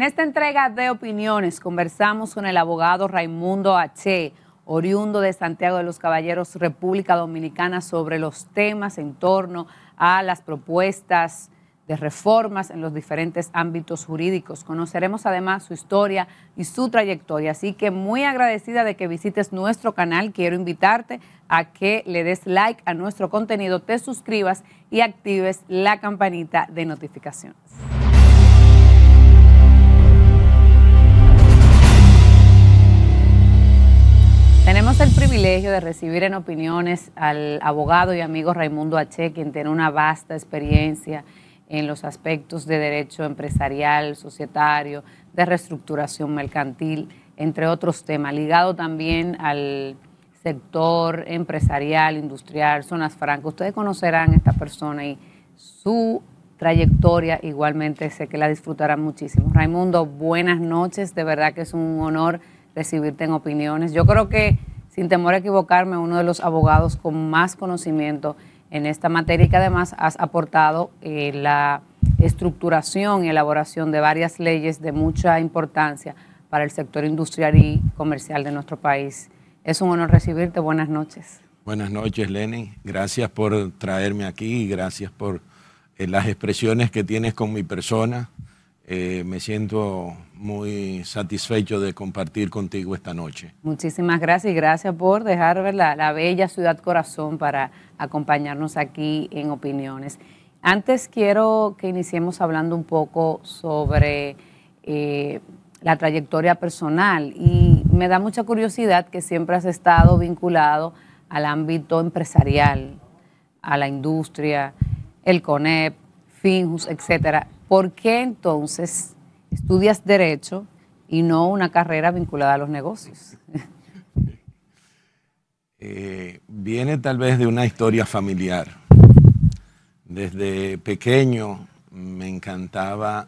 En esta entrega de opiniones conversamos con el abogado Raimundo H., oriundo de Santiago de los Caballeros, República Dominicana, sobre los temas en torno a las propuestas de reformas en los diferentes ámbitos jurídicos. Conoceremos además su historia y su trayectoria, así que muy agradecida de que visites nuestro canal. Quiero invitarte a que le des like a nuestro contenido, te suscribas y actives la campanita de notificaciones. el privilegio de recibir en opiniones al abogado y amigo Raimundo H., quien tiene una vasta experiencia en los aspectos de derecho empresarial, societario, de reestructuración mercantil, entre otros temas, ligado también al sector empresarial, industrial, zonas francas. Ustedes conocerán a esta persona y su trayectoria igualmente sé que la disfrutarán muchísimo. Raimundo, buenas noches, de verdad que es un honor recibirte en opiniones. Yo creo que sin temor a equivocarme, uno de los abogados con más conocimiento en esta materia y que además has aportado eh, la estructuración y elaboración de varias leyes de mucha importancia para el sector industrial y comercial de nuestro país. Es un honor recibirte. Buenas noches. Buenas noches, Lenin. Gracias por traerme aquí y gracias por eh, las expresiones que tienes con mi persona. Eh, me siento muy satisfecho de compartir contigo esta noche. Muchísimas gracias y gracias por dejar la, bella ciudad corazón para acompañarnos aquí en Opiniones. Antes quiero que iniciemos hablando un poco sobre eh, la trayectoria personal y me da mucha curiosidad que siempre has estado vinculado al ámbito empresarial, a la industria, el CONEP, FINJUS, etcétera. ¿por qué entonces estudias derecho y no una carrera vinculada a los negocios? Eh, viene tal vez de una historia familiar. Desde pequeño me encantaba,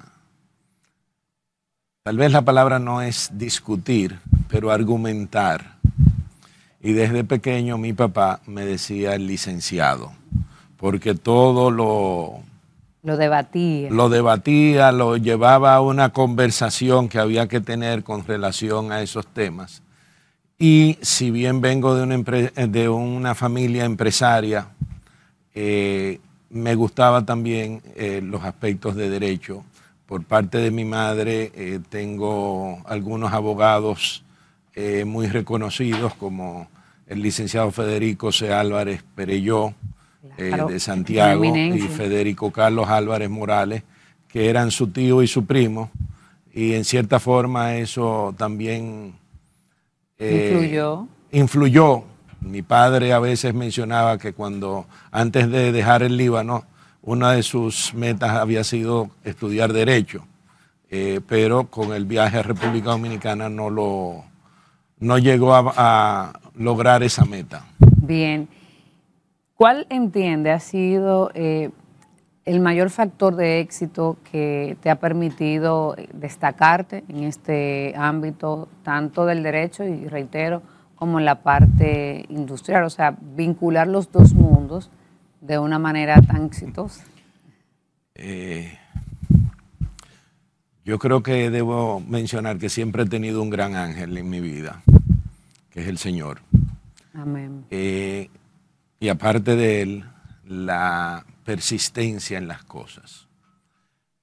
tal vez la palabra no es discutir, pero argumentar. Y desde pequeño mi papá me decía licenciado, porque todo lo lo debatía. Lo debatía, lo llevaba a una conversación que había que tener con relación a esos temas. Y si bien vengo de una, de una familia empresaria, eh, me gustaba también eh, los aspectos de derecho. Por parte de mi madre eh, tengo algunos abogados muy reconocidos como el licenciado Federico C. Álvarez Pereyó. Eh, de Santiago y Federico Carlos Álvarez Morales, que eran su tío y su primo, y en cierta forma eso también... Eh, influyó. Influyó. Mi padre a veces mencionaba que cuando, antes de dejar el Líbano, una de sus metas había sido estudiar Derecho, eh, pero con el viaje a República Dominicana no, lo, no llegó a, a lograr esa meta. Bien. ¿Cuál entiende ha sido eh, el mayor factor de éxito que te ha permitido destacarte en este ámbito, tanto del derecho, y reitero, como en la parte industrial? O sea, vincular los dos mundos de una manera tan exitosa. Eh, yo creo que debo mencionar que siempre he tenido un gran ángel en mi vida, que es el Señor. Amén. Eh, y aparte de él, la persistencia en las cosas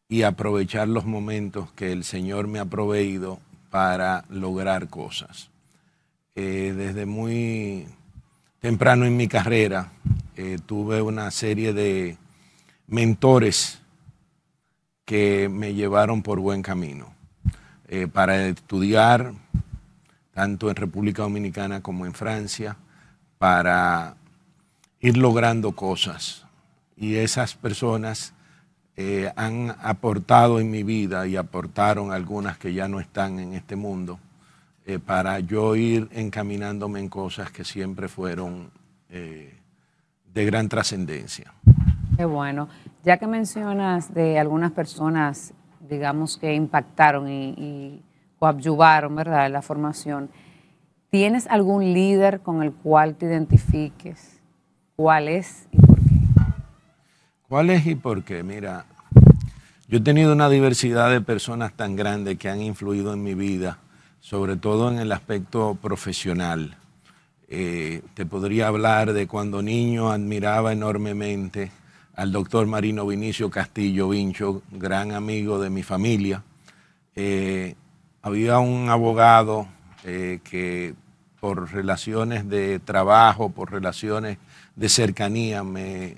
y aprovechar los momentos que el Señor me ha proveído para lograr cosas. Eh, desde muy temprano en mi carrera eh, tuve una serie de mentores que me llevaron por buen camino eh, para estudiar, tanto en República Dominicana como en Francia, para ir logrando cosas. Y esas personas eh, han aportado en mi vida y aportaron algunas que ya no están en este mundo eh, para yo ir encaminándome en cosas que siempre fueron eh, de gran trascendencia. Qué bueno. Ya que mencionas de algunas personas, digamos, que impactaron y, y ¿verdad?, en la formación, ¿tienes algún líder con el cual te identifiques? ¿Cuál es y por qué? ¿Cuál es y por qué? Mira, yo he tenido una diversidad de personas tan grandes que han influido en mi vida, sobre todo en el aspecto profesional. Eh, te podría hablar de cuando niño admiraba enormemente al doctor Marino Vinicio Castillo Vincho, gran amigo de mi familia. Eh, había un abogado eh, que por relaciones de trabajo, por relaciones de cercanía. Me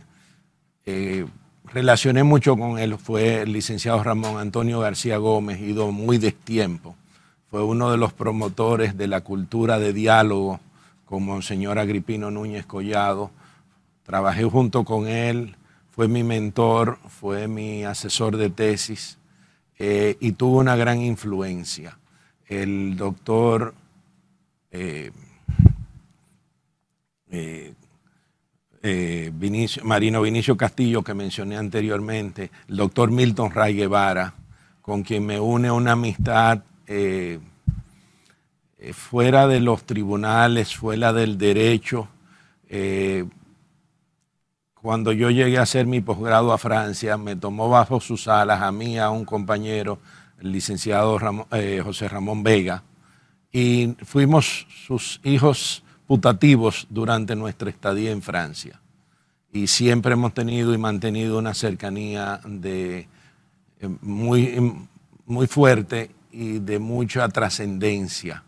eh, relacioné mucho con él, fue el licenciado Ramón Antonio García Gómez, ido muy de tiempo, Fue uno de los promotores de la cultura de diálogo con señor Agripino Núñez Collado. Trabajé junto con él, fue mi mentor, fue mi asesor de tesis eh, y tuvo una gran influencia. El doctor eh, eh, Marino Vinicio Castillo, que mencioné anteriormente, el doctor Milton Ray Guevara, con quien me une una amistad eh, eh, fuera de los tribunales, fuera del derecho. cuando yo llegué a hacer mi posgrado a Francia, me tomó bajo sus alas a mí, a un compañero, el licenciado José Ramón Vega, y fuimos sus hijos durante nuestra estadía en Francia. Y siempre hemos tenido y mantenido una cercanía de, eh, muy, em, muy fuerte y de mucha trascendencia,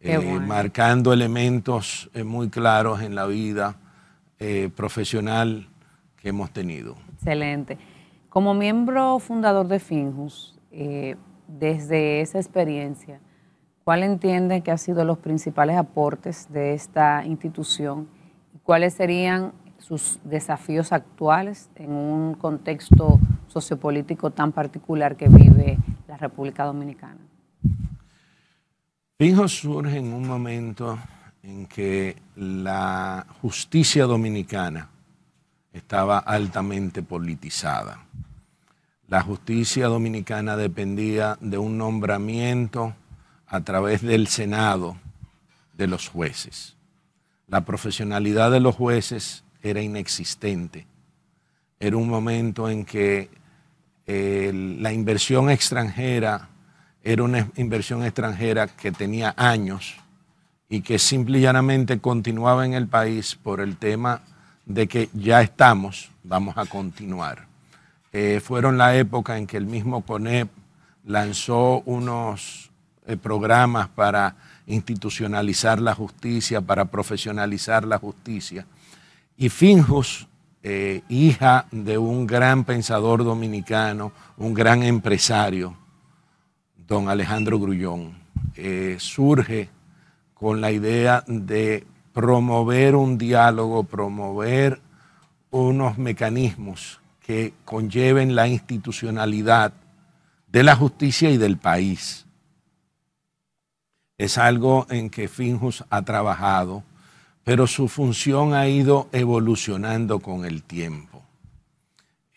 eh, marcando elementos eh, muy claros en la vida profesional que hemos tenido. Excelente. Como miembro fundador de Finjus, desde esa experiencia, ¿Cuál entiende que han sido los principales aportes de esta institución? ¿Cuáles serían sus desafíos actuales en un contexto sociopolítico tan particular que vive la República Dominicana? Finjo surge en un momento en que la justicia dominicana estaba altamente politizada. La justicia dominicana dependía de un nombramiento a través del Senado de los jueces. La profesionalidad de los jueces era inexistente. Era un momento en que la inversión extranjera era una inversión extranjera que tenía años y que simple y llanamente continuaba en el país por el tema de que ya estamos, vamos a continuar. Eh, fueron la época en que el mismo CONEP lanzó unos eh, programas para institucionalizar la justicia, para profesionalizar la justicia. Y Finjos, eh, hija de un gran pensador dominicano, un gran empresario, don Alejandro Grullón, eh, surge con la idea de promover un diálogo, promover unos mecanismos que conlleven la institucionalidad de la justicia y del país es algo en que Finjus ha trabajado, pero su función ha ido evolucionando con el tiempo.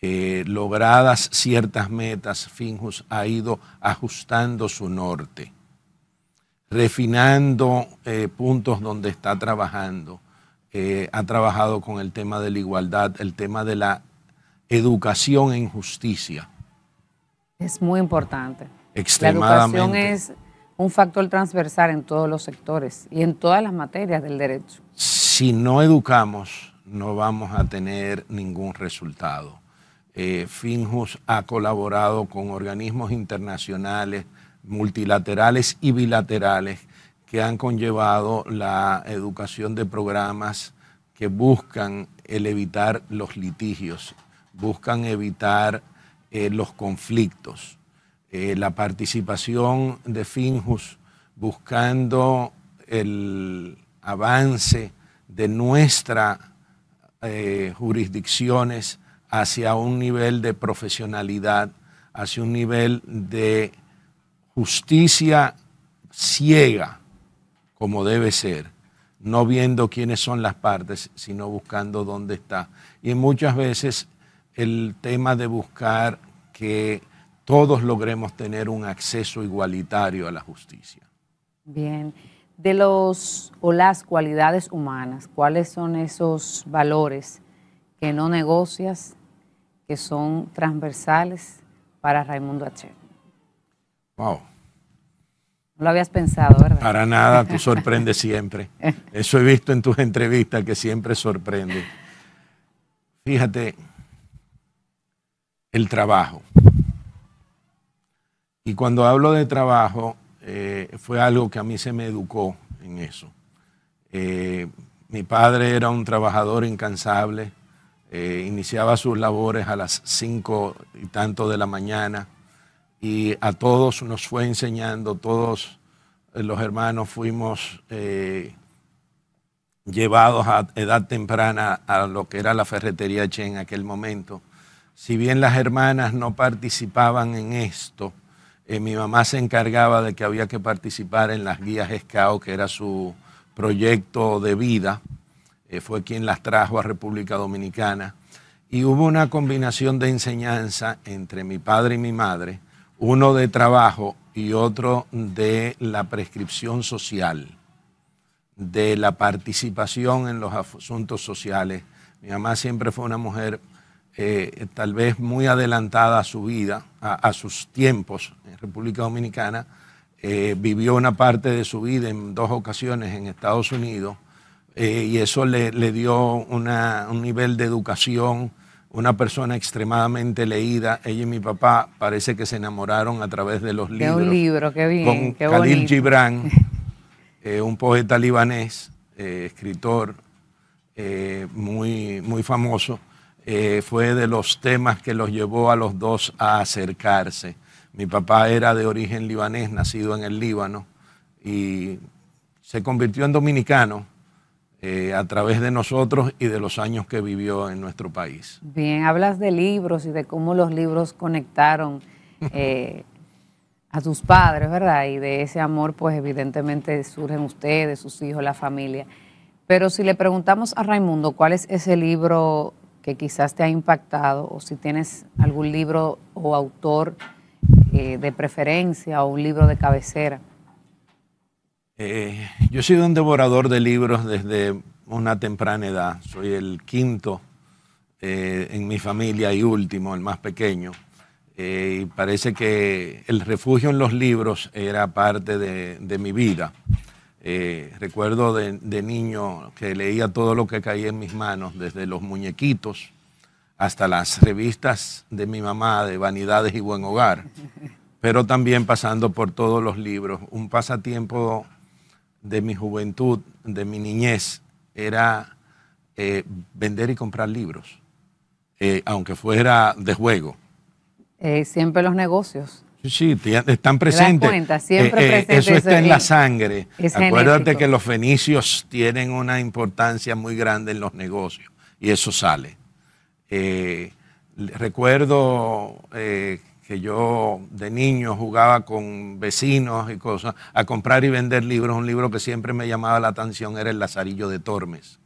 Eh, logradas ciertas metas, Finjus ha ido ajustando su norte, refinando eh, puntos donde está trabajando. Eh, ha trabajado con el tema de la igualdad, el tema de la educación en justicia. Es muy importante. Extremadamente. La educación es un factor transversal en todos los sectores y en todas las materias del derecho. Si no educamos, no vamos a tener ningún resultado. Eh, Finjus ha colaborado con organismos internacionales, multilaterales y bilaterales que han conllevado la educación de programas que buscan el evitar los litigios, buscan evitar eh, los conflictos. Eh, la participación de Finjus buscando el avance de nuestras eh, jurisdicciones hacia un nivel de profesionalidad, hacia un nivel de justicia ciega, como debe ser, no viendo quiénes son las partes, sino buscando dónde está. Y muchas veces el tema de buscar que todos logremos tener un acceso igualitario a la justicia. Bien, de los o las cualidades humanas, ¿cuáles son esos valores que no negocias, que son transversales para Raimundo H? Wow. No lo habías pensado, ¿verdad? Para nada, tú sorprendes siempre. Eso he visto en tus entrevistas, que siempre sorprende. Fíjate, el trabajo. Y cuando hablo de trabajo, eh, fue algo que a mí se me educó en eso. Eh, mi padre era un trabajador incansable, eh, iniciaba sus labores a las cinco y tanto de la mañana y a todos nos fue enseñando, todos los hermanos fuimos llevados a edad temprana a lo que era la ferretería Che en aquel momento. Si bien las hermanas no participaban en esto, eh, mi mamá se encargaba de que había que participar en las guías SCAO, que era su proyecto de vida. Eh, fue quien las trajo a República Dominicana. Y hubo una combinación de enseñanza entre mi padre y mi madre, uno de trabajo y otro de la prescripción social, de la participación en los asuntos sociales. Mi mamá siempre fue una mujer eh, tal vez muy adelantada a su vida, a, sus tiempos en República Dominicana, eh, vivió una parte de su vida en dos ocasiones en Estados Unidos eh, y eso le, dio un nivel de educación, una persona extremadamente leída. Ella y mi papá parece que se enamoraron a través de los libros. De un libro, qué bien. Con Khalil Gibran, un poeta libanés, escritor muy, muy famoso. Eh, fue de los temas que los llevó a los dos a acercarse. Mi papá era de origen libanés, nacido en el Líbano, y se convirtió en dominicano eh, a través de nosotros y de los años que vivió en nuestro país. Bien, hablas de libros y de cómo los libros conectaron eh, a tus padres, ¿verdad? Y de ese amor, pues evidentemente surgen ustedes, sus hijos, la familia. Pero si le preguntamos a Raimundo cuál es ese libro que quizás te ha impactado o si tienes algún libro o autor eh, de preferencia o un libro de cabecera. Eh, yo he sido un devorador de libros desde una temprana edad. Soy el quinto eh, en mi familia y último, el más pequeño. y parece que el refugio en los libros era parte de mi vida. Eh, recuerdo de, niño que leía todo lo que caía en mis manos, desde los muñequitos hasta las revistas de mi mamá de Vanidades y Buen Hogar, pero también pasando por todos los libros. Un pasatiempo de mi juventud, de mi niñez, era eh, vender y comprar libros, eh, aunque fuera de juego. siempre los negocios. Sí, están presentes. Eh, eh, eso está en la sangre. Acuérdate que los fenicios tienen una importancia muy grande en los negocios y eso sale. Eh, recuerdo que yo de niño jugaba con vecinos y cosas a comprar y vender libros. Un libro que siempre me llamaba la atención era El Lazarillo de Tormes.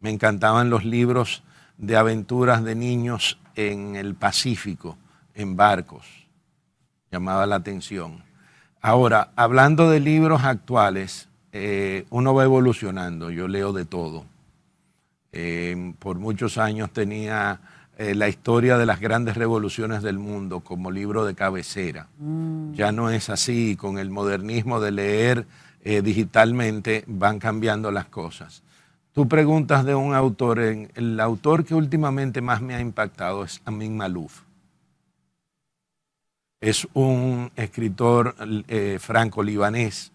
Me encantaban los libros de aventuras de niños en el Pacífico, en barcos llamaba la atención. Ahora, hablando de libros actuales, eh, uno va evolucionando, yo leo de todo. Em, por muchos años tenía eh, la historia de las grandes revoluciones del mundo como libro de cabecera. Mm. Ya no es así, con el modernismo de leer eh, digitalmente van cambiando las cosas. Tú preguntas de un autor, el autor que últimamente más me ha impactado es Amin Malouf es un escritor eh, franco-libanés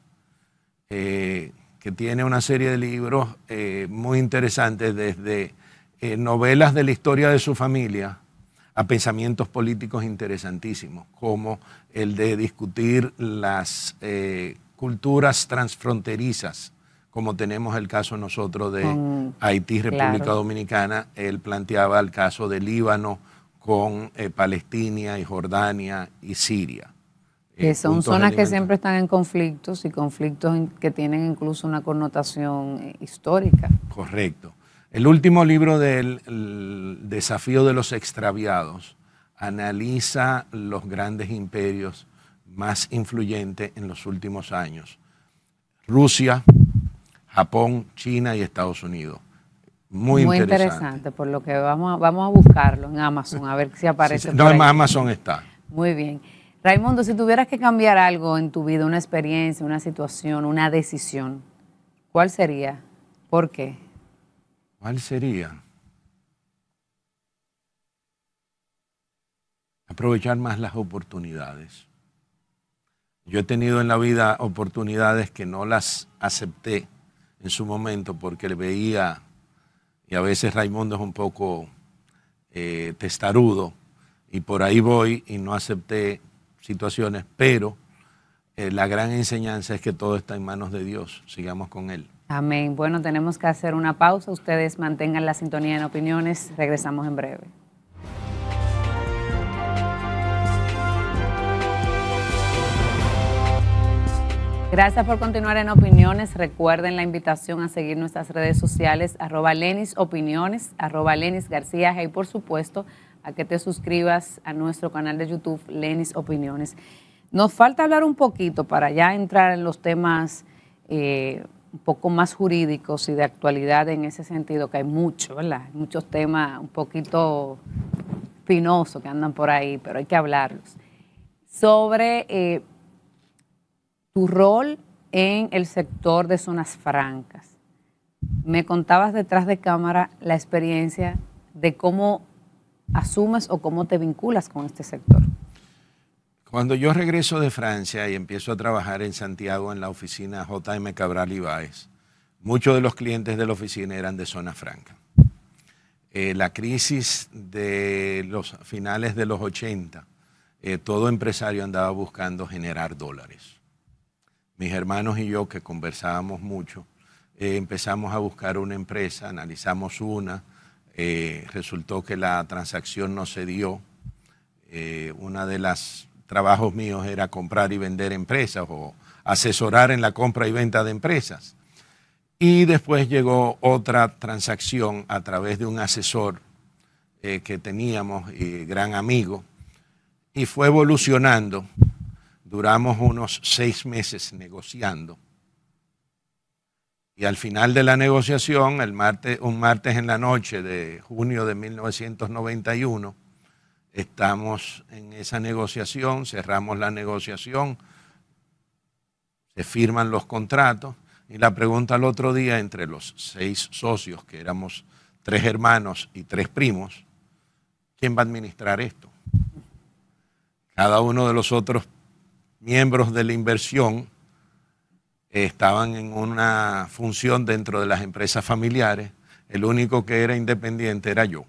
eh, que tiene una serie de libros eh, muy interesantes, desde novelas de la historia de su familia a pensamientos políticos interesantísimos, como el de discutir las culturas transfronterizas, como tenemos el caso nosotros de Haití, República Dominicana, él planteaba el caso de Líbano, con eh, Palestina y Jordania y Siria. Eh, que son zonas que siempre están en conflictos y conflictos que tienen incluso una connotación eh, histórica. Correcto. El último libro del Desafío de los Extraviados analiza los grandes imperios más influyentes en los últimos años. Rusia, Japón, China y Estados Unidos. Muy, interesante. por lo que vamos a, vamos a buscarlo en Amazon, a ver si aparece. No, en Amazon está. Muy bien. Raimundo, si tuvieras que cambiar algo en tu vida, una experiencia, una situación, una decisión, ¿cuál sería? ¿Por qué? ¿Cuál sería? Aprovechar más las oportunidades. Yo he tenido en la vida oportunidades que no las acepté en su momento porque le veía y a veces Raimundo es un poco eh, testarudo y por ahí voy y no acepté situaciones, pero eh, la gran enseñanza es que todo está en manos de Dios, sigamos con Él. Amén. Bueno, tenemos que hacer una pausa, ustedes mantengan la sintonía en opiniones, regresamos en breve. Gracias por continuar en Opiniones. Recuerden la invitación a seguir nuestras redes sociales, arroba Lenis Opiniones, arroba Lenis García y por supuesto a que te suscribas a nuestro canal de YouTube, Lenis Opiniones. Nos falta hablar un poquito para ya entrar en los temas eh, un poco más jurídicos y de actualidad en ese sentido, que hay mucho, ¿verdad? muchos temas un poquito espinosos que andan por ahí, pero hay que hablarlos. Sobre... Eh, tu rol en el sector de zonas francas. Me contabas detrás de cámara la experiencia de cómo asumes o cómo te vinculas con este sector. Cuando yo regreso de Francia y empiezo a trabajar en Santiago en la oficina JM Cabral Ibáez, muchos de los clientes de la oficina eran de zona franca. Eh, la crisis de los finales de los 80, eh, todo empresario andaba buscando generar dólares mis hermanos y yo que conversábamos mucho, eh, empezamos a buscar una empresa, analizamos una, eh, resultó que la transacción no se dio. Eh, una de los trabajos míos era comprar y vender empresas o asesorar en la compra y venta de empresas. Y después llegó otra transacción a través de un asesor que teníamos, gran amigo, y fue evolucionando Duramos unos seis meses negociando. Y al final de la negociación, el martes, un martes en la noche de junio de 1991, estamos en esa negociación, cerramos la negociación, se firman los contratos y la pregunta al otro día entre los seis socios, que éramos tres hermanos y tres primos, ¿quién va a administrar esto? Cada uno de los otros miembros de la inversión estaban en una función dentro de las empresas familiares. El único que era independiente era yo.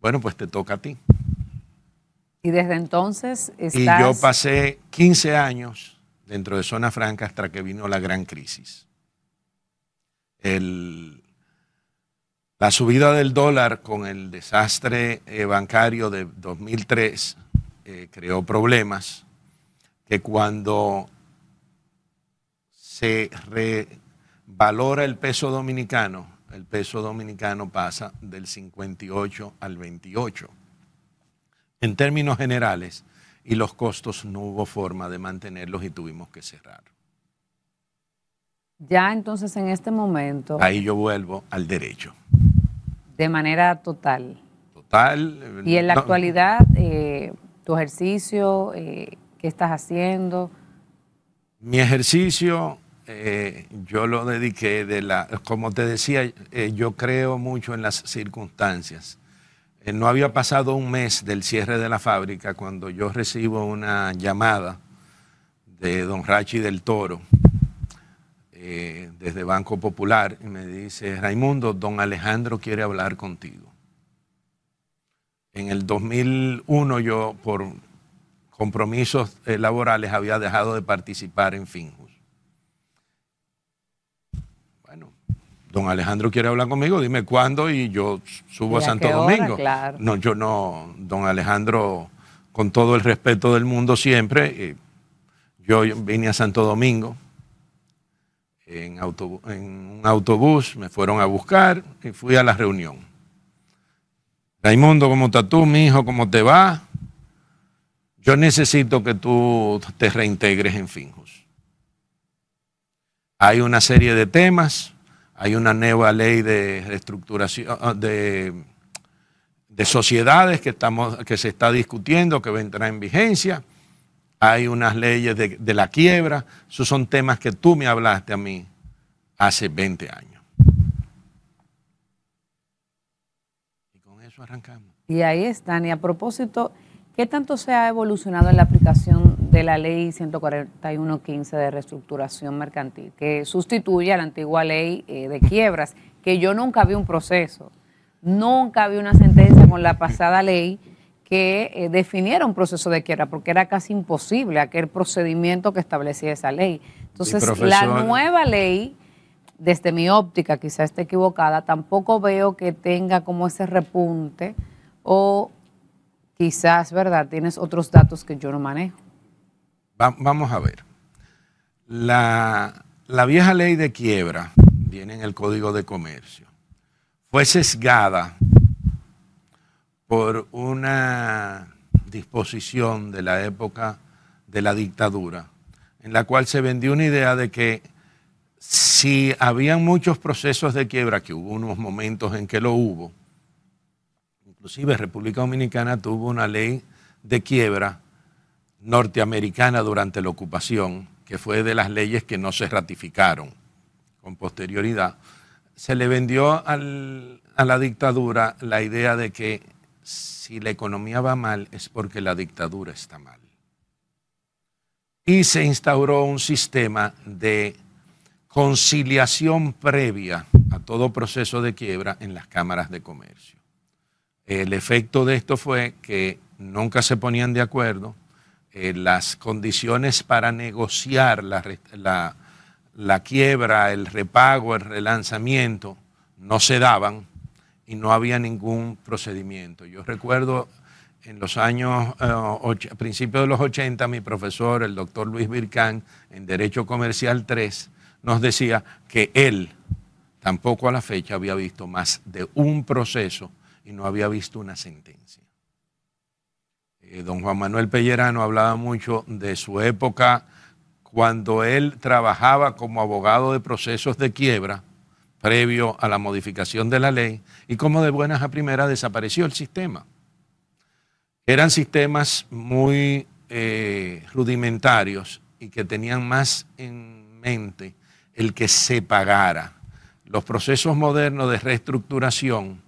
Bueno, pues te toca a ti. Y desde entonces estás... Y yo pasé 15 años dentro de Zona Franca hasta que vino la gran crisis. la subida del dólar con el desastre eh, bancario de 2003 eh, creó problemas que cuando se revalora el peso dominicano, el peso dominicano pasa del 58 al 28. En términos generales, y los costos no hubo forma de mantenerlos y tuvimos que cerrar. Ya entonces en este momento... Ahí yo vuelvo al derecho. De manera total. Total. Y en la actualidad, eh, tu ejercicio... Eh, ¿Qué estás haciendo? Mi ejercicio eh, yo lo dediqué de la, como te decía, eh, yo creo mucho en las circunstancias. Eh, no había pasado un mes del cierre de la fábrica cuando yo recibo una llamada de don Rachi del Toro desde Banco Popular y me dice, Raimundo, don Alejandro quiere hablar contigo. En el 2001 yo por compromisos eh, laborales había dejado de participar en Finjus. Bueno, don Alejandro quiere hablar conmigo, dime cuándo y yo subo a, Santo Domingo. No, yo no, don Alejandro, con todo el respeto del mundo siempre, eh, yo vine a Santo Domingo en, en un autobús, me fueron a buscar y fui a la reunión. Raimundo, ¿cómo estás tú, mi hijo? ¿Cómo te va? yo necesito que tú te reintegres en Finjus. Hay una serie de temas, hay una nueva ley de reestructuración, ah, ah, de, sociedades que, estamos, que se está discutiendo, que vendrá en vigencia, hay unas leyes de, de la quiebra, esos son temas que tú me hablaste a mí hace 20 años. Y con eso arrancamos. Y ahí están, y a propósito... ¿Qué tanto se ha evolucionado en la aplicación de la ley 141.15 de reestructuración mercantil, que sustituye a la antigua ley eh, de quiebras, que yo nunca vi un proceso, nunca vi una sentencia con la pasada ley que eh, definiera un proceso de quiebra, porque era casi imposible aquel procedimiento que establecía esa ley. Entonces, la nueva ley desde mi óptica, quizá esté equivocada, tampoco veo que tenga como ese repunte o Quizás, ¿verdad? Tienes otros datos que yo no manejo. vamos a ver. La, la vieja ley de quiebra viene en el Código de Comercio. Fue sesgada por una disposición de la época de la dictadura, en la cual se vendió una idea de que si habían muchos procesos de quiebra, que hubo unos momentos en que lo hubo, Inclusive República Dominicana tuvo una ley de quiebra norteamericana durante la ocupación, que fue de las leyes que no se ratificaron con posterioridad. Se le vendió a la dictadura la idea de que si la economía va mal es porque la dictadura está mal. Y se instauró un sistema de conciliación previa a todo proceso de quiebra en las cámaras de comercio. El efecto de esto fue que nunca se ponían de acuerdo. Eh, las condiciones para negociar la, quiebra, el repago, el relanzamiento, no se daban y no había ningún procedimiento. Yo recuerdo en los años, eh, a principios de los 80, mi profesor, el doctor Luis Vircán, en Derecho Comercial 3, nos decía que él tampoco a la fecha había visto más de un proceso y no había visto una sentencia. Eh, don Juan Manuel Pellerano hablaba mucho de su época cuando él trabajaba como abogado de procesos de quiebra previo a la modificación de la ley y cómo de buenas a primeras desapareció el sistema. Eran sistemas muy eh, rudimentarios y que tenían más en mente el que se pagara. Los procesos modernos de reestructuración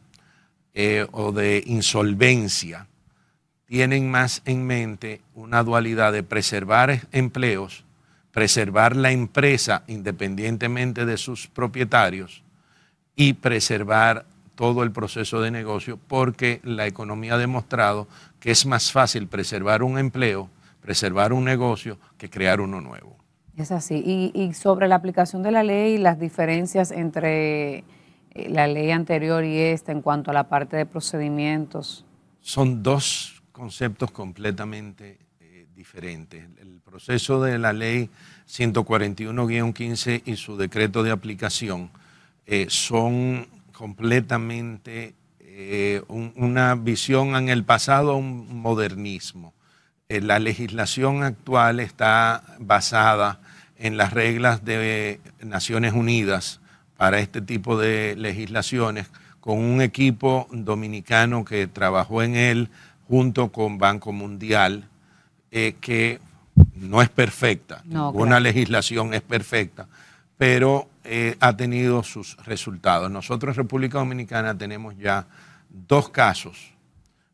eh, o de insolvencia tienen más en mente una dualidad de preservar empleos, preservar la empresa independientemente de sus propietarios y preservar todo el proceso de negocio porque la economía ha demostrado que es más fácil preservar un empleo, preservar un negocio que crear uno nuevo. Es así. Y, y sobre la aplicación de la ley, las diferencias entre la ley anterior y esta en cuanto a la parte de procedimientos? Son dos conceptos completamente eh, diferentes. El proceso de la ley 141-15 y su decreto de aplicación eh, son completamente eh, una visión en el pasado, un modernismo. la legislación actual está basada en las reglas de Naciones Unidas para este tipo de legislaciones con un equipo dominicano que trabajó en él junto con Banco Mundial, eh, que no es perfecta, una legislación es perfecta, pero eh, ha tenido sus resultados. Nosotros en República Dominicana tenemos ya dos casos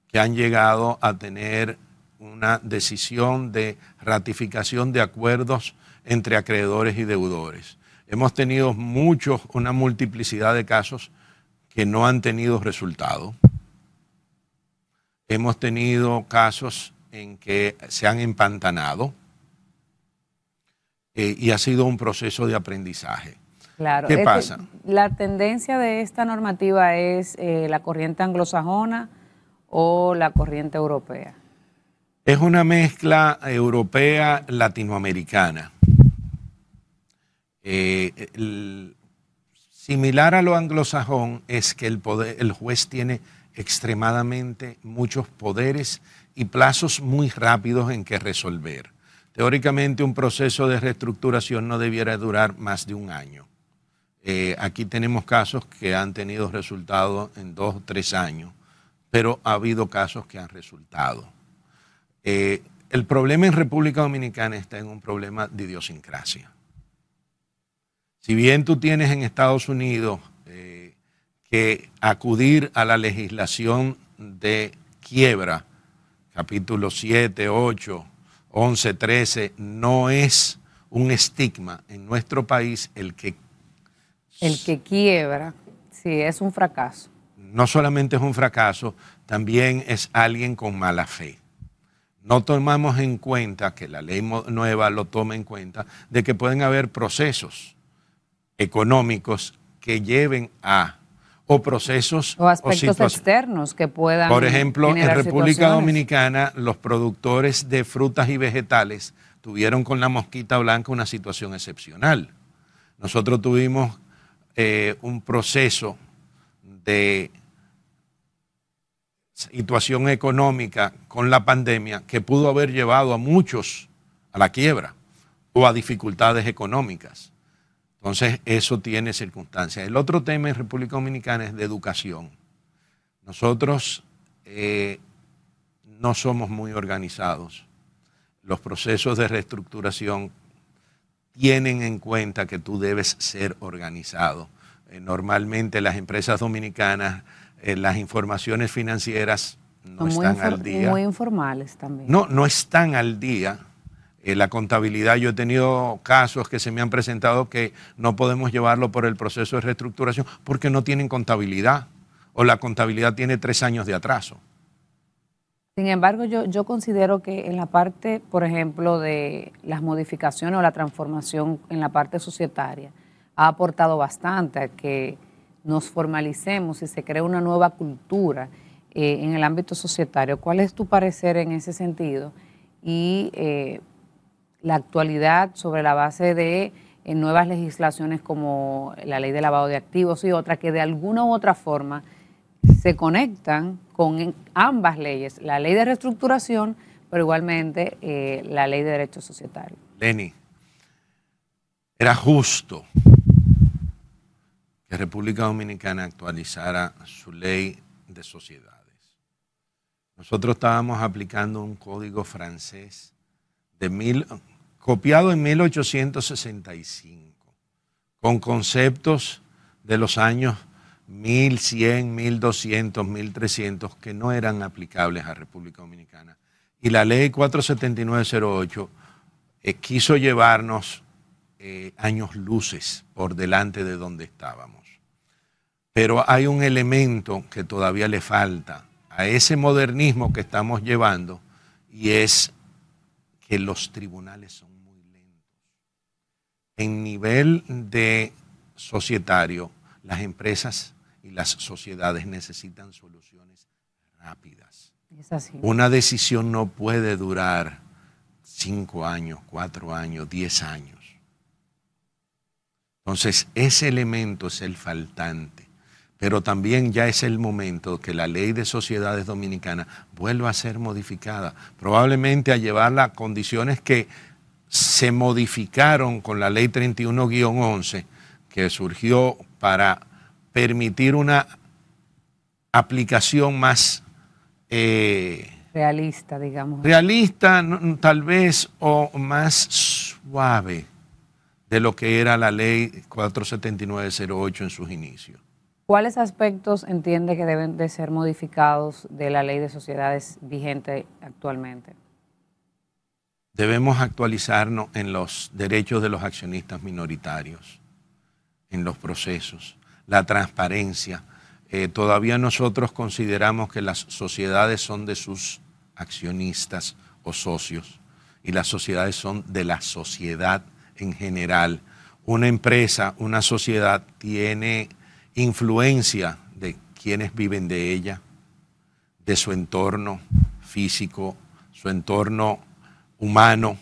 que han llegado a tener una decisión de ratificación de acuerdos entre acreedores y deudores. Hemos tenido muchos, una multiplicidad de casos que no han tenido resultado. Hemos tenido casos en que se han empantanado eh, y ha sido un proceso de aprendizaje. Claro. ¿Qué pasa? la tendencia de esta normativa es eh, la corriente anglosajona o la corriente europea. Es una mezcla europea-latinoamericana. Eh, similar a lo anglosajón es que el, poder, el juez tiene extremadamente muchos poderes y plazos muy rápidos en que resolver. Teóricamente un proceso de reestructuración no debiera durar más de un año. Eh, aquí tenemos casos que han tenido resultados en dos o tres años, pero ha habido casos que han resultado. Eh, el problema en República Dominicana está en un problema de idiosincrasia. Si bien tú tienes en Estados Unidos eh, que acudir a la legislación de quiebra, capítulo 7, 8, 11, 13, no es un estigma en nuestro país el que... El que quiebra, sí, es un fracaso. No solamente es un fracaso, también es alguien con mala fe. No tomamos en cuenta, que la ley nueva lo tome en cuenta, de que pueden haber procesos económicos que lleven a o procesos o aspectos externos que puedan. Por ejemplo, en República Dominicana los productores de frutas y vegetales tuvieron con la mosquita blanca una situación excepcional. Nosotros tuvimos eh, un proceso de situación económica con la pandemia que pudo haber llevado a muchos a la quiebra o a dificultades económicas. Entonces, eso tiene circunstancias. El otro tema en República Dominicana es de educación. Nosotros eh, no somos muy organizados. Los procesos de reestructuración tienen en cuenta que tú debes ser organizado. Eh, normalmente las empresas dominicanas, eh, las informaciones financieras no están al día. Muy informales también. No, no están al día eh, la contabilidad, yo he tenido casos que se me han presentado que no podemos llevarlo por el proceso de reestructuración porque no tienen contabilidad o la contabilidad tiene tres años de atraso. Sin embargo, yo, considero que en la parte, por ejemplo, de las modificaciones o la transformación en la parte societaria, ha aportado bastante a que nos formalicemos y se cree una nueva cultura eh, en el ámbito societario. ¿Cuál es tu parecer en ese sentido? Y eh, la actualidad sobre la base de eh, nuevas legislaciones como la ley de lavado de activos y otras, que de alguna u otra forma se conectan con ambas leyes, la ley de reestructuración, pero igualmente eh, la ley de derechos societarios. Lenny, era justo que República Dominicana actualizara su ley de sociedades. Nosotros estábamos aplicando un código francés de mil copiado en 1865, con conceptos de los años 1100, 1200, 1300 que no eran aplicables a República Dominicana. Y la ley 47908 08 eh, quiso llevarnos eh, años luces por delante de donde estábamos. Pero hay un elemento que todavía le falta a ese modernismo que estamos llevando y es que los tribunales son en nivel de societario, las empresas y las sociedades necesitan soluciones rápidas. Una decisión no puede durar cinco años, cuatro años, diez años. Entonces, ese elemento es el faltante. Pero también ya es el momento que la ley de sociedades dominicana vuelva a ser modificada, probablemente a llevarla a condiciones que se modificaron con la ley 31-11 que surgió para permitir una aplicación más... Eh, realista, digamos. Realista tal vez o más suave de lo que era la ley 479-08 en sus inicios. ¿Cuáles aspectos entiende que deben de ser modificados de la ley de sociedades vigente actualmente? debemos actualizarnos en los derechos de los accionistas minoritarios, en los procesos, la transparencia. Eh, todavía nosotros consideramos que las sociedades son de sus accionistas o socios y las sociedades son de la sociedad en general. Una empresa, una sociedad tiene influencia de quienes viven de ella, de su entorno físico, su entorno humano,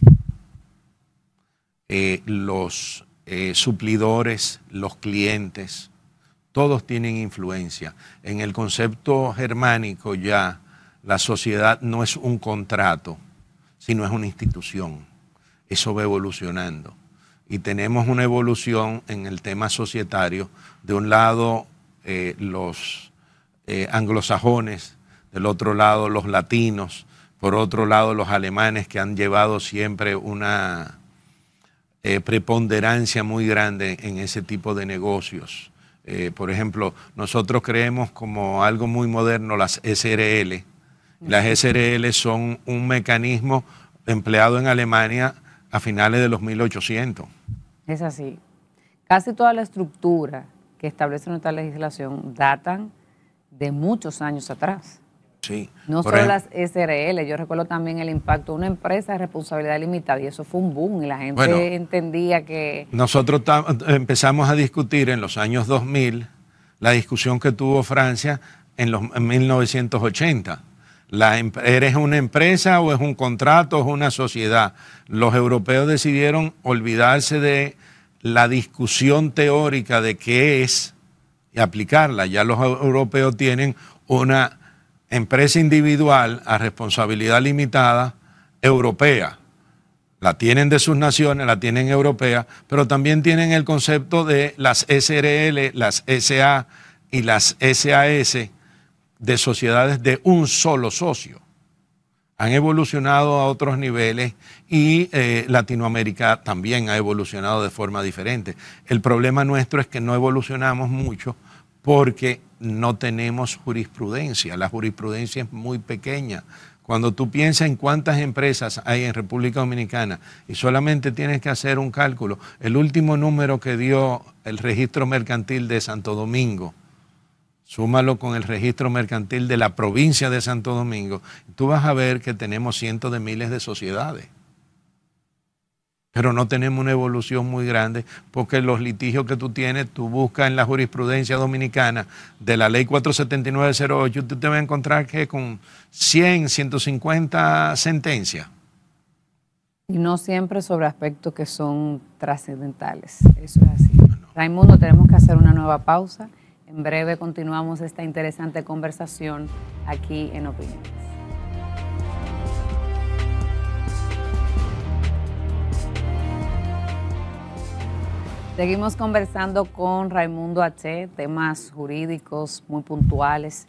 eh, los eh, suplidores, los clientes, todos tienen influencia. En el concepto germánico ya la sociedad no es un contrato, sino es una institución. Eso va evolucionando. Y tenemos una evolución en el tema societario. De un lado, eh, los anglosajones, del otro lado, los latinos, por otro lado, los alemanes que han llevado siempre una eh, preponderancia muy grande en ese tipo de negocios. Eh, por ejemplo, nosotros creemos como algo muy moderno las SRL. Las SRL son un mecanismo empleado en Alemania a finales de los 1800. Es así. Casi toda la estructura que establece nuestra legislación datan de muchos años atrás. No solo las SRL, yo recuerdo también el impacto de una empresa de responsabilidad limitada y eso fue un boom y la gente entendía que... Nosotros empezamos a discutir en los años 2000 la discusión que tuvo Francia en, los, 1980. La, em-, ¿Eres una empresa o es un contrato o es una sociedad? Los europeos decidieron olvidarse de la discusión teórica de qué es y aplicarla. Ya los europeos tienen una empresa individual a responsabilidad limitada europea. La tienen de sus naciones, la tienen europea, pero también tienen el concepto de las SRL, las SA y las SAS de sociedades de un solo socio. Han evolucionado a otros niveles y eh, Latinoamérica también ha evolucionado de forma diferente. El problema nuestro es que no evolucionamos mucho porque no tenemos jurisprudencia. La jurisprudencia es muy pequeña. Cuando tú piensas en cuántas empresas hay en República Dominicana y solamente tienes que hacer un cálculo, el último número que dio el registro mercantil de Santo Domingo, súmalo con el registro mercantil de la provincia de Santo Domingo, tú vas a ver que tenemos cientos de miles de sociedades pero no tenemos una evolución muy grande porque los litigios que tú tienes, tú buscas en la jurisprudencia dominicana de la ley 47908, tú te vas a encontrar que con 100, 150 sentencias. Y no siempre sobre aspectos que son trascendentales. Eso es así. Raimundo, tenemos que hacer una nueva pausa. En breve continuamos esta interesante conversación aquí en Opinión. Seguimos conversando con Raimundo H, temas jurídicos muy puntuales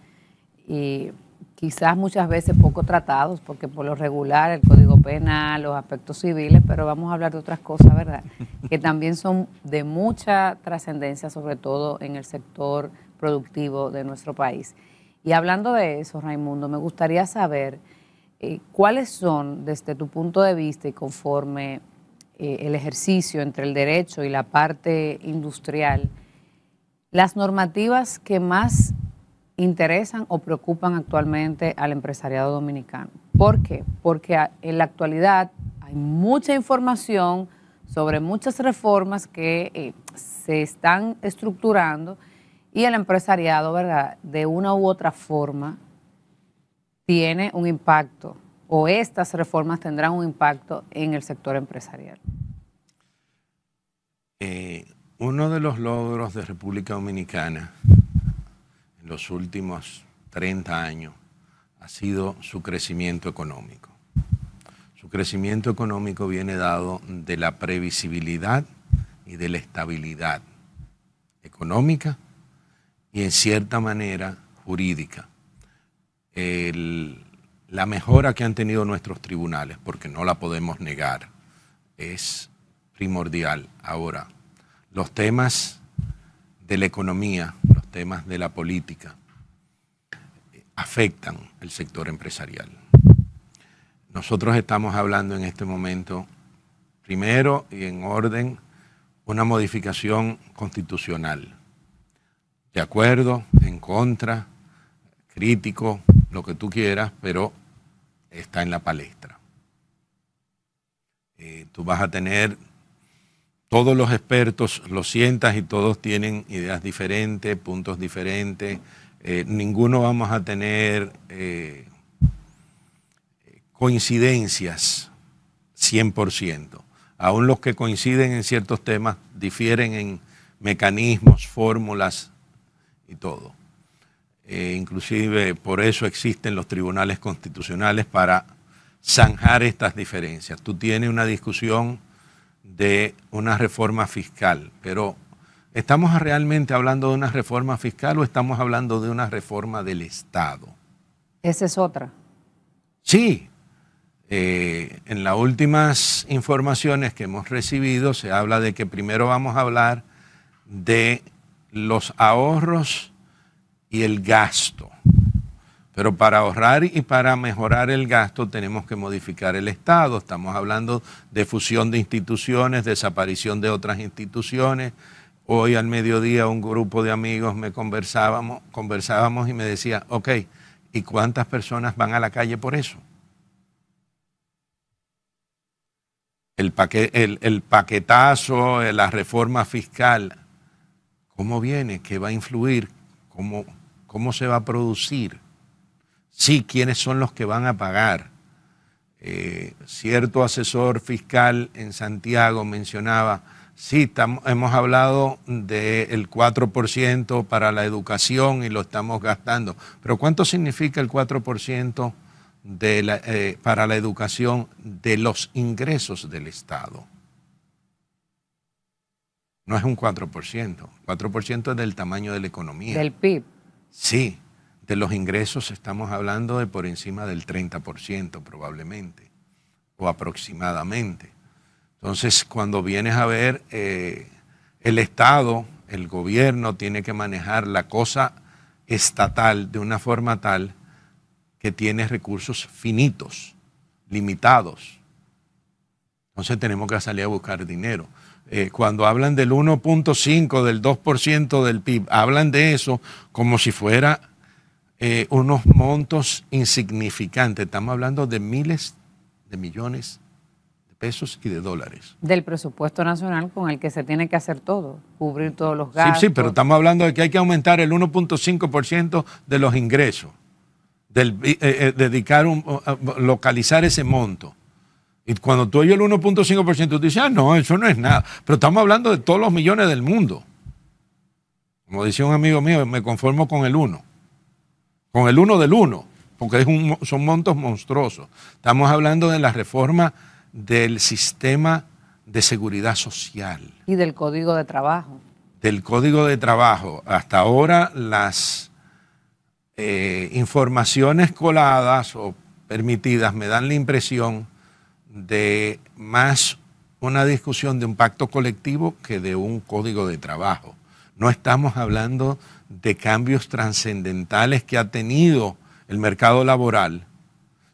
y quizás muchas veces poco tratados, porque por lo regular el Código Penal, los aspectos civiles, pero vamos a hablar de otras cosas, ¿verdad? que también son de mucha trascendencia, sobre todo en el sector productivo de nuestro país. Y hablando de eso, Raimundo, me gustaría saber eh, cuáles son, desde tu punto de vista y conforme eh, el ejercicio entre el derecho y la parte industrial, las normativas que más interesan o preocupan actualmente al empresariado dominicano. ¿Por qué? Porque en la actualidad hay mucha información sobre muchas reformas que eh, se están estructurando y el empresariado, ¿verdad? De una u otra forma, tiene un impacto o estas reformas tendrán un impacto en el sector empresarial? Eh, uno de los logros de República Dominicana en los últimos 30 años ha sido su crecimiento económico. Su crecimiento económico viene dado de la previsibilidad y de la estabilidad económica y en cierta manera jurídica. El, la mejora que han tenido nuestros tribunales, porque no la podemos negar, es primordial. Ahora, los temas de la economía, los temas de la política, afectan el sector empresarial. Nosotros estamos hablando en este momento, primero y en orden, una modificación constitucional. De acuerdo, en contra, crítico, lo que tú quieras, pero está en la palestra. Eh, tú vas a tener todos los expertos, los sientas y todos tienen ideas diferentes, puntos diferentes. Eh, ninguno vamos a tener eh, coincidencias 100%. Aún los que coinciden en ciertos temas difieren en mecanismos, fórmulas y todo. Eh, inclusive por eso existen los tribunales constitucionales para zanjar estas diferencias. Tú tienes una discusión de una reforma fiscal, pero ¿estamos realmente hablando de una reforma fiscal o estamos hablando de una reforma del Estado? Esa es otra. Sí. Eh, en las últimas informaciones que hemos recibido se habla de que primero vamos a hablar de los ahorros y el gasto. Pero para ahorrar y para mejorar el gasto tenemos que modificar el Estado. Estamos hablando de fusión de instituciones, desaparición de otras instituciones. Hoy al mediodía un grupo de amigos me conversábamos, conversábamos y me decía, ok, ¿y cuántas personas van a la calle por eso? El, el, paquetazo, la reforma fiscal, ¿cómo viene? ¿Qué va a influir? ¿Cómo, cómo se va a producir, sí, quiénes son los que van a pagar. Eh, cierto asesor fiscal en Santiago mencionaba, sí, hemos hablado del 4% para la educación y lo estamos gastando, pero ¿cuánto significa el 4% eh, para la educación de los ingresos del Estado? No es un 4%, 4% es del tamaño de la economía. Del PIB. Sí, de los ingresos estamos hablando de por encima del 30% probablemente, o aproximadamente. Entonces, cuando vienes a ver, eh, el Estado, el gobierno tiene que manejar la cosa estatal de una forma tal que tiene recursos finitos, limitados. Entonces tenemos que salir a buscar dinero. Eh, cuando hablan del 1.5, del 2% del PIB, hablan de eso como si fuera eh, unos montos insignificantes. Estamos hablando de miles de millones de pesos y de dólares. Del presupuesto nacional con el que se tiene que hacer todo, cubrir todos los gastos. Sí, sí, pero estamos hablando de que hay que aumentar el 1.5% de los ingresos, del, eh, eh dedicar localizar ese monto. Y cuando tú oyes el 1.5%, tú dices, ah, no, eso no es nada. Pero estamos hablando de todos los millones del mundo. Como decía un amigo mío, me conformo con el 1. Con el 1 del 1, porque son montos monstruosos. Estamos hablando de la reforma del sistema de seguridad social. Y del código de trabajo. Del código de trabajo. Hasta ahora las eh, informaciones coladas o permitidas me dan la impresión de más una discusión de un pacto colectivo que de un código de trabajo. No estamos hablando de cambios trascendentales que ha tenido el mercado laboral,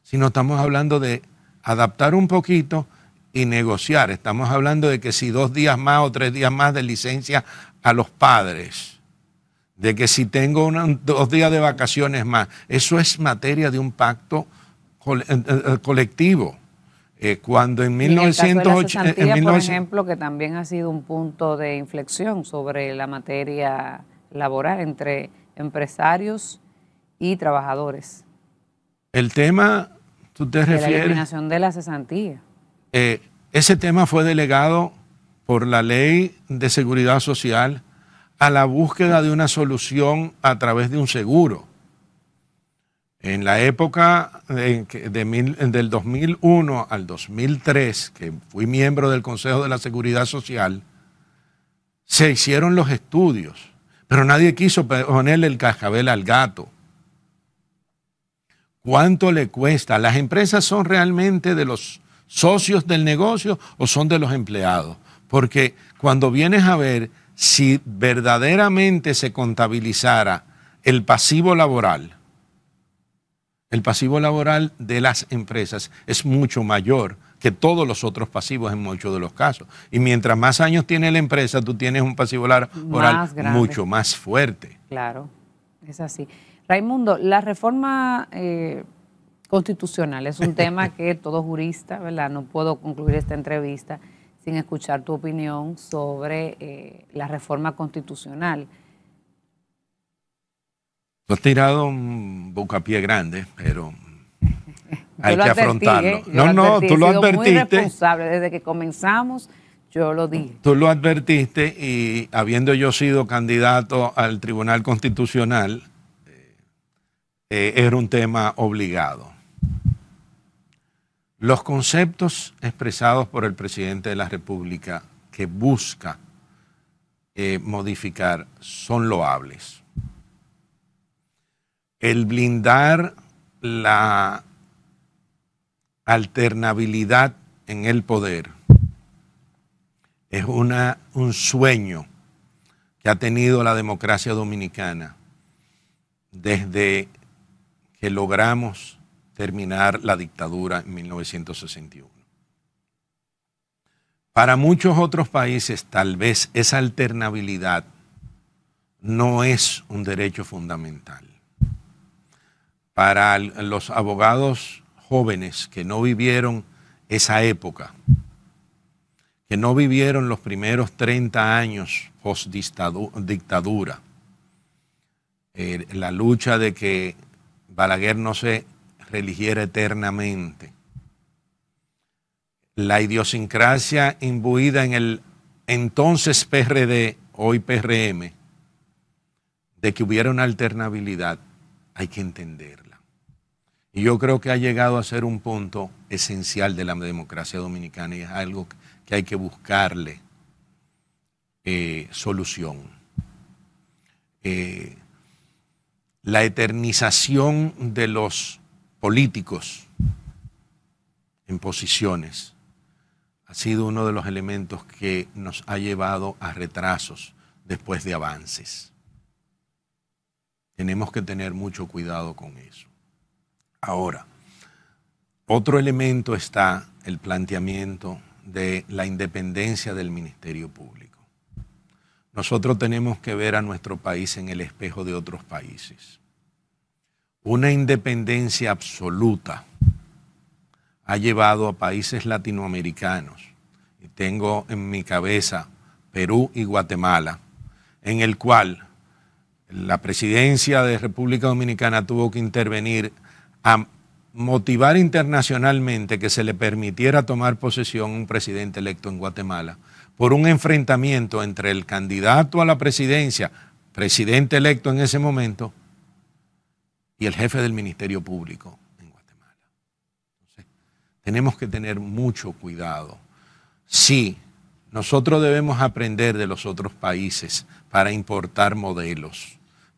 sino estamos hablando de adaptar un poquito y negociar. Estamos hablando de que si dos días más o tres días más de licencia a los padres, de que si tengo dos días de vacaciones más, eso es materia de un pacto eh, eh, colectivo. Eh, cuando en, 1980. por ejemplo, que también ha sido un punto de inflexión sobre la materia laboral entre empresarios y trabajadores. El tema, tú te de refieres... La eliminación de la cesantía. Eh, ese tema fue delegado por la ley de seguridad social a la búsqueda de una solución a través de un seguro. En la época del 2001 al 2003, que fui miembro del Consejo de la Seguridad Social, se hicieron los estudios, pero nadie quiso ponerle el cascabel al gato. ¿Cuánto le cuesta? ¿Las empresas son realmente de los socios del negocio o son de los empleados? Porque cuando vienes a ver, si verdaderamente se contabilizara el pasivo laboral, el pasivo laboral de las empresas es mucho mayor que todos los otros pasivos en muchos de los casos. Y mientras más años tiene la empresa, tú tienes un pasivo laboral mucho más fuerte. Claro, es así. Raimundo, la reforma eh, constitucional es un tema que todo jurista, ¿verdad? No puedo concluir esta entrevista sin escuchar tu opinión sobre eh, la reforma constitucional. Tú has tirado un bocapié grande, pero hay que afrontarlo. Eh, no, no, tú lo advertiste. Muy responsable. Desde que comenzamos, yo lo dije. Tú lo advertiste y habiendo yo sido candidato al Tribunal Constitucional, eh, eh, era un tema obligado. Los conceptos expresados por el presidente de la República que busca modificar son loables el blindar la alternabilidad en el poder es una, un sueño que ha tenido la democracia dominicana desde que logramos terminar la dictadura en 1961. Para muchos otros países tal vez esa alternabilidad no es un derecho fundamental para los abogados jóvenes que no vivieron esa época, que no vivieron los primeros 30 años post dictadura, eh, la lucha de que Balaguer no se religiera eternamente, la idiosincrasia imbuida en el entonces PRD, hoy PRM, de que hubiera una alternabilidad, hay que entenderlo. Y yo creo que ha llegado a ser un punto esencial de la democracia dominicana y es algo que hay que buscarle eh, solución. Eh, la eternización de los políticos en posiciones ha sido uno de los elementos que nos ha llevado a retrasos después de avances. Tenemos que tener mucho cuidado con eso. Ahora, otro elemento está el planteamiento de la independencia del Ministerio Público. Nosotros tenemos que ver a nuestro país en el espejo de otros países. Una independencia absoluta ha llevado a países latinoamericanos, y tengo en mi cabeza Perú y Guatemala, en el cual la presidencia de República Dominicana tuvo que intervenir a motivar internacionalmente que se le permitiera tomar posesión un presidente electo en Guatemala por un enfrentamiento entre el candidato a la presidencia, presidente electo en ese momento, y el jefe del Ministerio Público en Guatemala. tenemos que tener mucho cuidado. Sí, nosotros debemos aprender de los otros países para importar modelos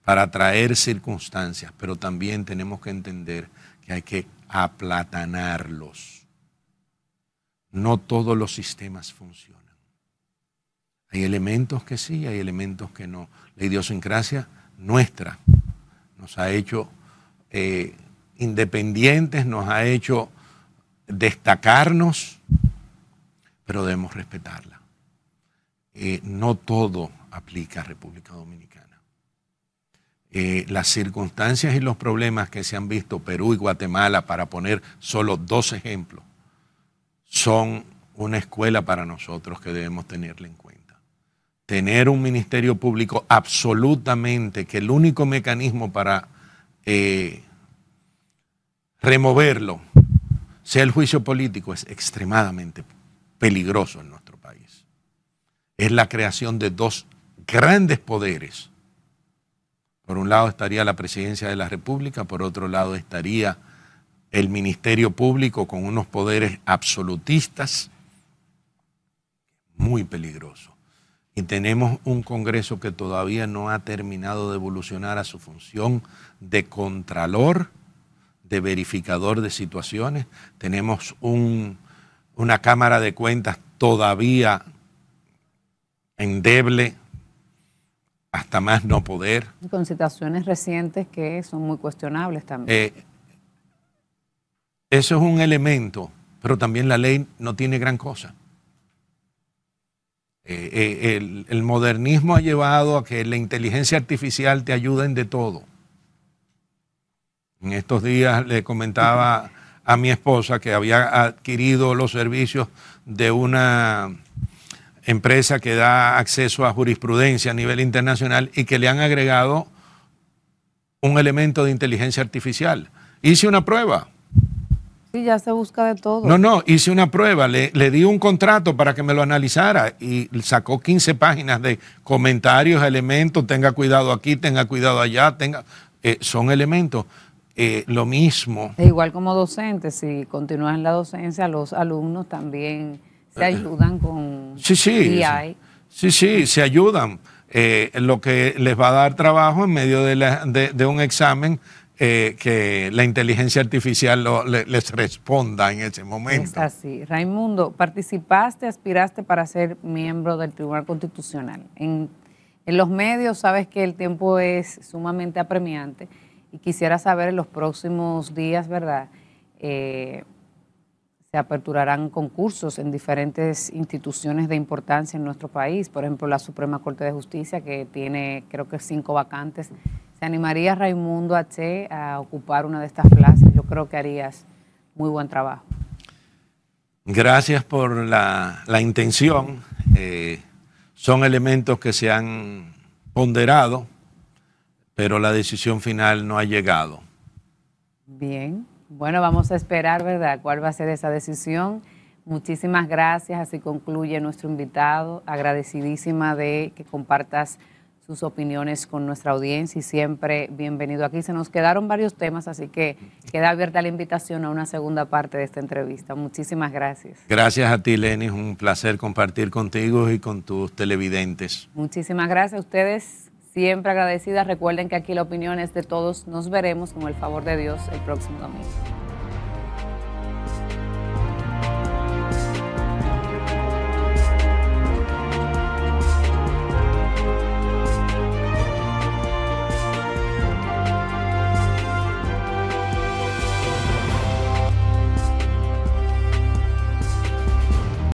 para traer circunstancias, pero también tenemos que entender que hay que aplatanarlos. No todos los sistemas funcionan. Hay elementos que sí, hay elementos que no. La idiosincrasia nuestra nos ha hecho eh, independientes, nos ha hecho destacarnos, pero debemos respetarla. Eh, no todo aplica a República Dominicana. Eh, las circunstancias y los problemas que se han visto Perú y Guatemala, para poner solo dos ejemplos, son una escuela para nosotros que debemos tenerla en cuenta. Tener un ministerio público absolutamente, que el único mecanismo para eh, removerlo sea el juicio político, es extremadamente peligroso en nuestro país. Es la creación de dos grandes poderes por un lado estaría la presidencia de la República, por otro lado estaría el Ministerio Público con unos poderes absolutistas, muy peligroso. Y tenemos un Congreso que todavía no ha terminado de evolucionar a su función de contralor, de verificador de situaciones. Tenemos una Cámara de Cuentas todavía endeble, hasta más no poder. Con situaciones recientes que son muy cuestionables también. Eh, eso es un elemento, pero también la ley no tiene gran cosa. Eh, eh, el, el, modernismo ha llevado a que la inteligencia artificial te ayude en de todo. En estos días le comentaba a mi esposa que había adquirido los servicios de una empresa que da acceso a jurisprudencia a nivel internacional y que le han agregado un elemento de inteligencia artificial. Hice una prueba. Sí, ya se busca de todo. No, no, hice una prueba, le, di un contrato para que me lo analizara y sacó 15 páginas de comentarios, elementos, tenga cuidado aquí, tenga cuidado allá, tenga, eh, son elementos. Eh, lo mismo. E igual como docente, si continúan en la docencia, los alumnos también se eh, ayudan con sí, sí, Sí, sí, se ayudan. Eh, lo que les va a dar trabajo en medio de, un examen eh, que la inteligencia artificial les responda en ese momento. Es así. Raimundo, participaste, aspiraste para ser miembro del Tribunal Constitucional. En, los medios sabes que el tiempo es sumamente apremiante y quisiera saber en los próximos días, ¿verdad? Eh, se aperturarán concursos en diferentes instituciones de importancia en nuestro país, por ejemplo la Suprema Corte de Justicia, que tiene creo que cinco vacantes. ¿Se animaría Raimundo H. a ocupar una de estas plazas? Yo creo que harías muy buen trabajo. Gracias por la, intención. Eh, son elementos que se han ponderado, pero la decisión final no ha llegado. Bien. Bueno, vamos a esperar, ¿verdad?, cuál va a ser esa decisión. Muchísimas gracias, así concluye nuestro invitado. Agradecidísima de que compartas sus opiniones con nuestra audiencia y siempre bienvenido aquí. Se nos quedaron varios temas, así que queda abierta la invitación a una segunda parte de esta entrevista. Muchísimas gracias. Gracias a ti, Lenny. Un placer compartir contigo y con tus televidentes. Muchísimas gracias a ustedes. Siempre agradecida. Recuerden que aquí la opinión es de todos. Nos veremos con el favor de Dios el próximo domingo.